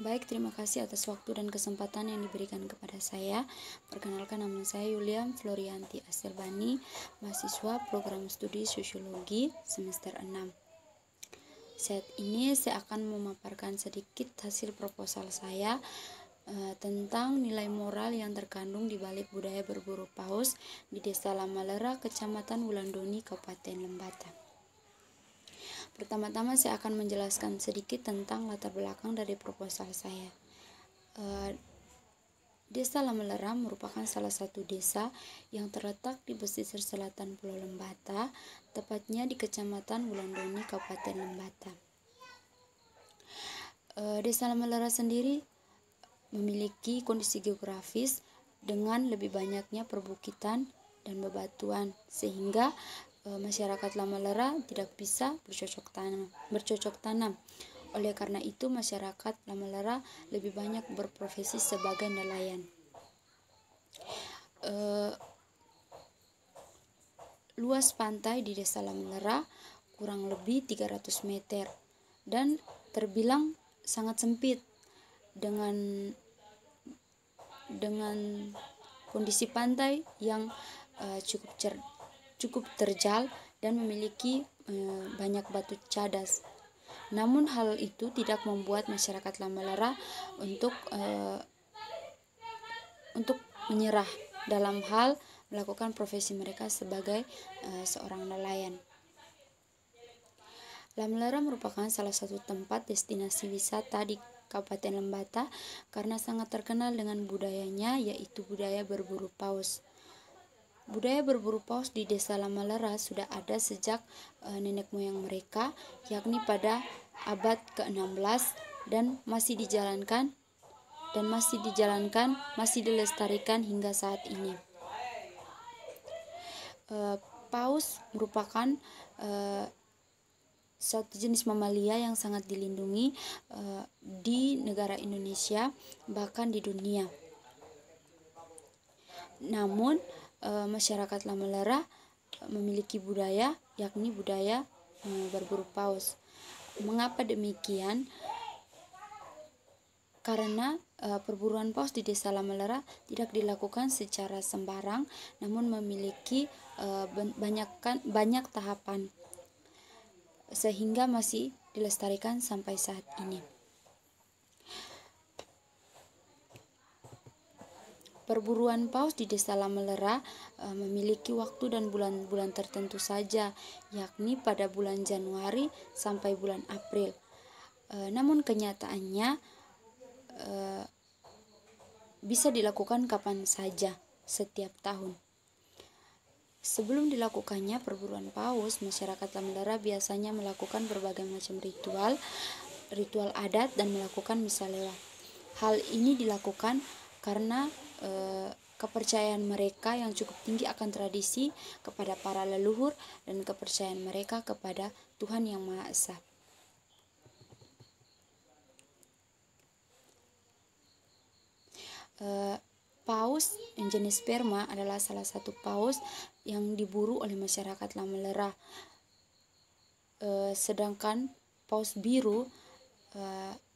Baik, terima kasih atas waktu dan kesempatan yang diberikan kepada saya. Perkenalkan nama saya Yulian Florianti Asirbani, mahasiswa program studi sosiologi semester 6. Saat ini saya akan memaparkan sedikit hasil proposal saya e, tentang nilai moral yang terkandung di balik budaya berburu paus di Desa Lamalera, Kecamatan Wulandoni, Kabupaten Lembata. Pertama-tama saya akan menjelaskan sedikit tentang latar belakang dari proposal saya. Eh, desa Lamelera merupakan salah satu desa yang terletak di pesisir selatan Pulau Lembata, tepatnya di Kecamatan Wulandoni, Kabupaten Lembata. Eh, desa Lamelera sendiri memiliki kondisi geografis dengan lebih banyaknya perbukitan dan bebatuan, sehingga Eh, masyarakat lama lera tidak bisa bercocok tanam, bercocok tanam. Oleh karena itu, masyarakat lama lera lebih banyak berprofesi sebagai nelayan. e, luas pantai di Desa lama lera kurang lebih 300 meter dan terbilang sangat sempit dengan dengan kondisi pantai yang uh, cukup cerdas cukup terjal dan memiliki e, banyak batu cadas. Namun hal itu tidak membuat masyarakat Lamalara untuk e, untuk menyerah dalam hal melakukan profesi mereka sebagai e, seorang nelayan. Lamalara merupakan salah satu tempat destinasi wisata di Kabupaten Lembata karena sangat terkenal dengan budayanya yaitu budaya berburu paus. Budaya berburu paus di desa Lamalara sudah ada sejak e, nenek moyang mereka, yakni pada abad ke-16 dan masih dijalankan dan masih dijalankan, masih dilestarikan hingga saat ini. E, paus merupakan e, eh, satu jenis mamalia yang sangat dilindungi e, di negara Indonesia bahkan di dunia. Namun Eh, masyarakat Lamalara eh, memiliki budaya yakni budaya eh, berburu paus. Mengapa demikian? Karena perburuan paus di Desa Lamalara tidak dilakukan secara sembarang, namun memiliki banyakkan banyak tahapan sehingga masih dilestarikan sampai saat ini. Perburuan paus di desa Lamelera e, memiliki waktu dan bulan-bulan tertentu saja, yakni pada bulan Januari sampai bulan April. E, namun kenyataannya e, bisa dilakukan kapan saja setiap tahun. Sebelum dilakukannya perburuan paus, masyarakat Lamelera biasanya melakukan berbagai macam ritual, ritual adat dan melakukan misa Hal ini dilakukan karena Eh, kepercayaan mereka yang cukup tinggi akan tradisi kepada para leluhur dan kepercayaan mereka kepada Tuhan Yang Maha Esa. Eh, paus jenis sperma adalah salah satu paus yang diburu oleh masyarakat lerah. E, sedangkan paus biru e,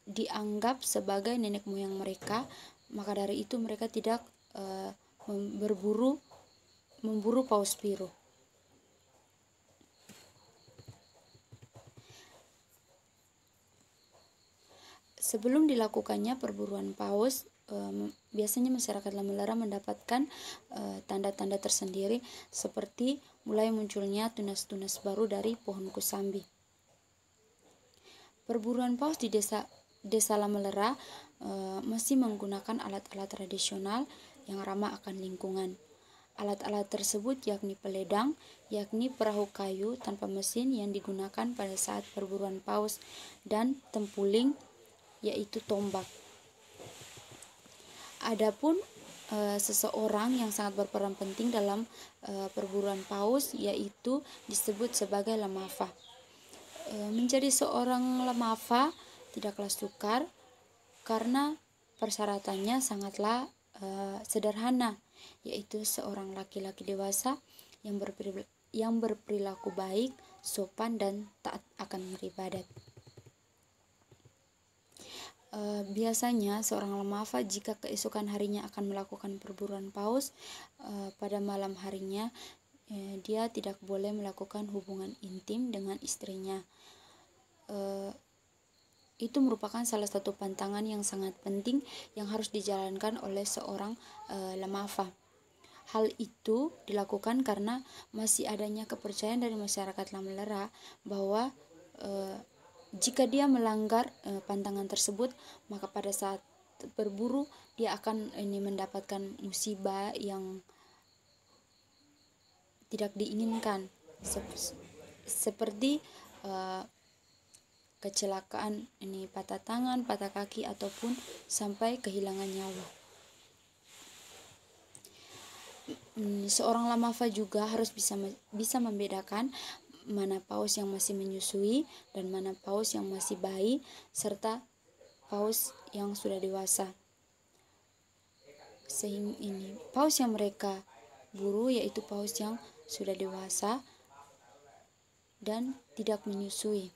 dianggap sebagai nenek moyang mereka maka dari itu mereka tidak uh, berburu memburu paus biru. Sebelum dilakukannya perburuan paus, um, biasanya masyarakat lamelara mendapatkan eh, tanda-tanda uh, tersendiri seperti mulai munculnya tunas-tunas baru dari pohon kusambi. Perburuan paus di desa desa Lamelera Eh, masih menggunakan alat-alat tradisional yang ramah akan lingkungan. Alat-alat tersebut yakni peledang, yakni perahu kayu tanpa mesin yang digunakan pada saat perburuan paus dan tempuling yaitu tombak. Adapun e, seseorang yang sangat berperan penting dalam e, perburuan paus yaitu disebut sebagai lemafa. E, menjadi seorang lemafa tidaklah sukar karena persyaratannya sangatlah uh, sederhana, yaitu seorang laki-laki dewasa yang berperilaku, yang berperilaku baik, sopan, dan taat akan beribadat. Uh, biasanya seorang lemafa jika keesokan harinya akan melakukan perburuan paus uh, pada malam harinya uh, dia tidak boleh melakukan hubungan intim dengan istrinya itu merupakan salah satu pantangan yang sangat penting yang harus dijalankan oleh seorang e, eh, lemafa. Hal itu dilakukan karena masih adanya kepercayaan dari masyarakat Lamlera bahwa e, jika dia melanggar e, pantangan tersebut, maka pada saat berburu dia akan ini mendapatkan musibah yang tidak diinginkan Sep seperti uh, kecelakaan ini patah tangan, patah kaki ataupun sampai kehilangan nyawa. Hmm, seorang lamafa juga harus bisa bisa membedakan mana paus yang masih menyusui dan mana paus yang masih bayi serta paus yang sudah dewasa. Sehingga ini paus yang mereka buru yaitu paus yang sudah dewasa dan tidak menyusui.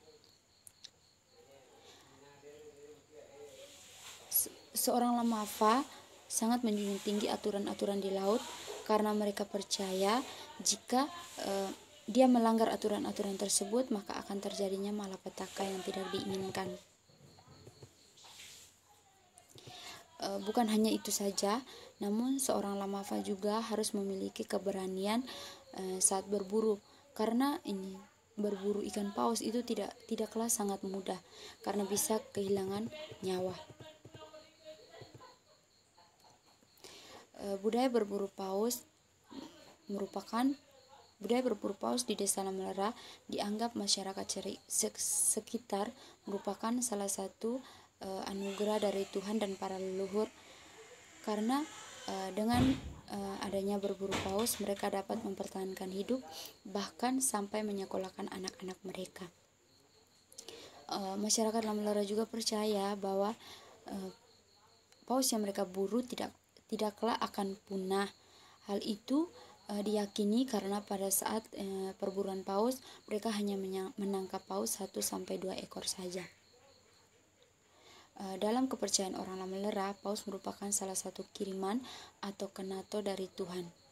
seorang lamafa sangat menjunjung tinggi aturan-aturan di laut karena mereka percaya jika eh, dia melanggar aturan-aturan tersebut maka akan terjadinya malapetaka yang tidak diinginkan. Eh, bukan hanya itu saja, namun seorang lamafa juga harus memiliki keberanian eh, saat berburu karena ini berburu ikan paus itu tidak tidaklah sangat mudah karena bisa kehilangan nyawa. Eh, budaya berburu paus merupakan budaya berburu paus di Desa lamelera dianggap masyarakat sekitar merupakan salah satu uh, anugerah dari Tuhan dan para leluhur karena uh, dengan uh, adanya berburu paus mereka dapat mempertahankan hidup bahkan sampai menyekolahkan anak-anak mereka uh, masyarakat lamelera juga percaya bahwa uh, paus yang mereka buru tidak tidaklah akan punah. Hal itu e, diyakini karena pada saat e, perburuan paus mereka hanya menangkap paus 1 sampai dua ekor saja. E, dalam kepercayaan orang lama lera, paus merupakan salah satu kiriman atau kenato dari Tuhan.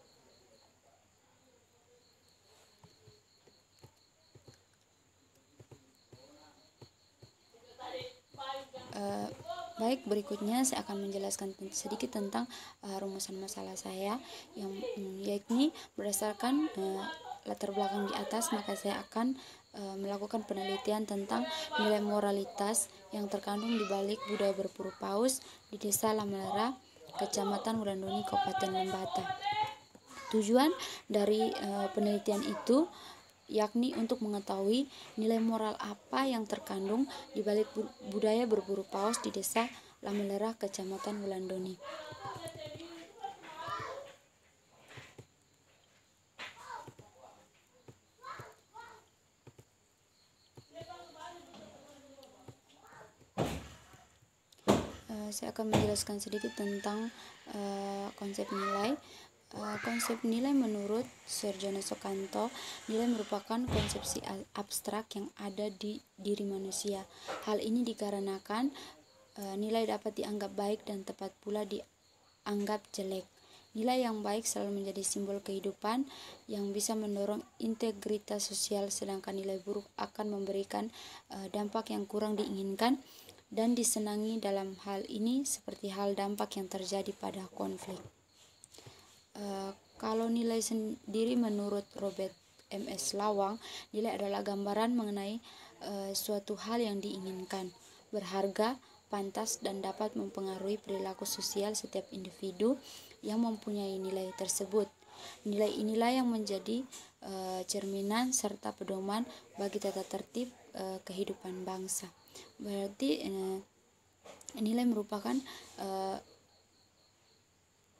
Baik, berikutnya saya akan menjelaskan sedikit tentang uh, rumusan masalah saya yang hmm, yakni berdasarkan uh, latar belakang di atas maka saya akan uh, melakukan penelitian tentang nilai moralitas yang terkandung di balik budaya berburu paus di Desa Lamelara, Kecamatan Wulandoni, Kabupaten Lembata. Tujuan dari uh, penelitian itu yakni untuk mengetahui nilai moral apa yang terkandung di balik budaya berburu paus di desa Lamelerah, Kecamatan Wulandoni. Eh, saya akan menjelaskan sedikit tentang uh, konsep nilai konsep nilai menurut Sarjana Sokanto, nilai merupakan konsepsi abstrak yang ada di diri manusia. Hal ini dikarenakan e, nilai dapat dianggap baik dan tepat pula dianggap jelek. Nilai yang baik selalu menjadi simbol kehidupan yang bisa mendorong integritas sosial, sedangkan nilai buruk akan memberikan e, dampak yang kurang diinginkan dan disenangi dalam hal ini seperti hal dampak yang terjadi pada konflik. Eh, kalau nilai sendiri menurut Robert MS Lawang, nilai adalah gambaran mengenai e, suatu hal yang diinginkan, berharga, pantas dan dapat mempengaruhi perilaku sosial setiap individu yang mempunyai nilai tersebut. Nilai inilah yang menjadi e, cerminan serta pedoman bagi tata tertib e, kehidupan bangsa. Berarti e, nilai merupakan e,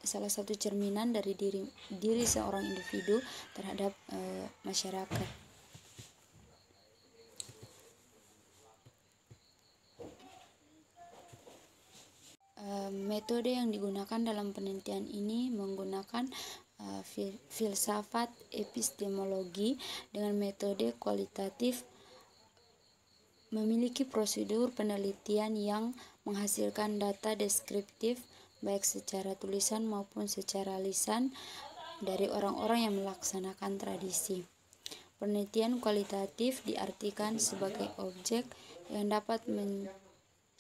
salah satu cerminan dari diri diri seorang individu terhadap e, masyarakat. Eh, metode yang digunakan dalam penelitian ini menggunakan e, filsafat epistemologi dengan metode kualitatif memiliki prosedur penelitian yang menghasilkan data deskriptif baik secara tulisan maupun secara lisan dari orang-orang yang melaksanakan tradisi. Penelitian kualitatif diartikan sebagai objek yang dapat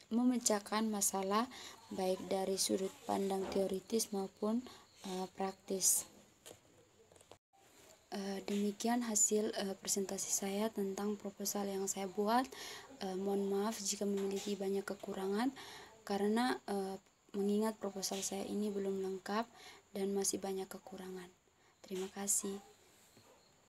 memecahkan masalah baik dari sudut pandang teoritis maupun uh, praktis. Uh, demikian hasil uh, presentasi saya tentang proposal yang saya buat. Uh, mohon maaf jika memiliki banyak kekurangan karena uh, mengingat proposal saya ini belum lengkap dan masih banyak kekurangan. Terima kasih.